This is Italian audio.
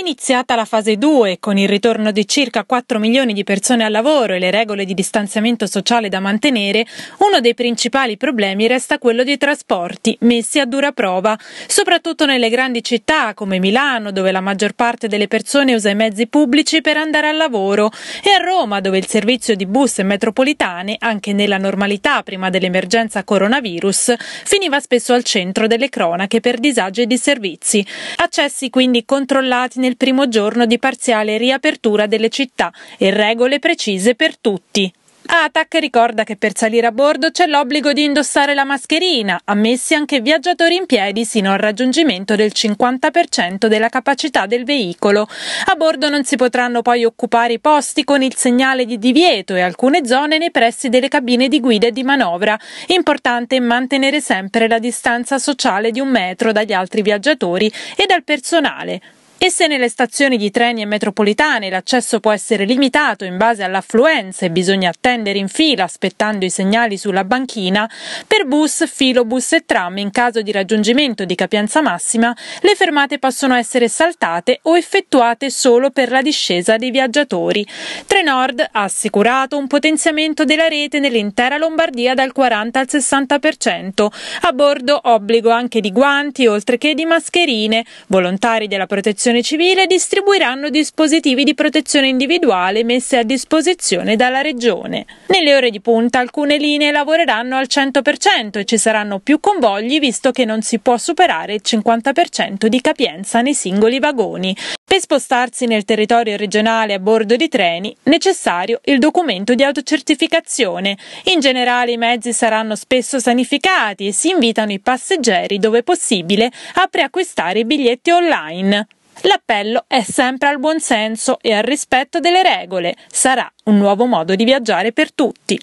iniziata la fase 2, con il ritorno di circa 4 milioni di persone al lavoro e le regole di distanziamento sociale da mantenere, uno dei principali problemi resta quello dei trasporti, messi a dura prova, soprattutto nelle grandi città come Milano, dove la maggior parte delle persone usa i mezzi pubblici per andare al lavoro, e a Roma, dove il servizio di bus e metropolitane, anche nella normalità prima dell'emergenza coronavirus, finiva spesso al centro delle cronache per disagi e disservizi. Accessi quindi controllati nel nel primo giorno di parziale riapertura delle città e regole precise per tutti. ATAC ricorda che per salire a bordo c'è l'obbligo di indossare la mascherina, ammessi anche viaggiatori in piedi sino al raggiungimento del 50% della capacità del veicolo. A bordo non si potranno poi occupare i posti con il segnale di divieto e alcune zone nei pressi delle cabine di guida e di manovra. Importante è mantenere sempre la distanza sociale di un metro dagli altri viaggiatori e dal personale. E se nelle stazioni di treni e metropolitane l'accesso può essere limitato in base all'affluenza e bisogna attendere in fila aspettando i segnali sulla banchina, per bus, filobus e tram in caso di raggiungimento di capienza massima le fermate possono essere saltate o effettuate solo per la discesa dei viaggiatori. Trenord ha assicurato un potenziamento della rete nell'intera Lombardia dal 40 al 60%. A bordo obbligo anche di guanti oltre che di mascherine. Volontari della protezione protezione civile distribuiranno dispositivi di protezione individuale messi a disposizione dalla Regione. Nelle ore di punta alcune linee lavoreranno al 100% e ci saranno più convogli visto che non si può superare il 50% di capienza nei singoli vagoni. Per spostarsi nel territorio regionale a bordo di treni è necessario il documento di autocertificazione. In generale i mezzi saranno spesso sanificati e si invitano i passeggeri, dove possibile, a preacquistare i biglietti online. L'appello è sempre al buon senso e al rispetto delle regole. Sarà un nuovo modo di viaggiare per tutti.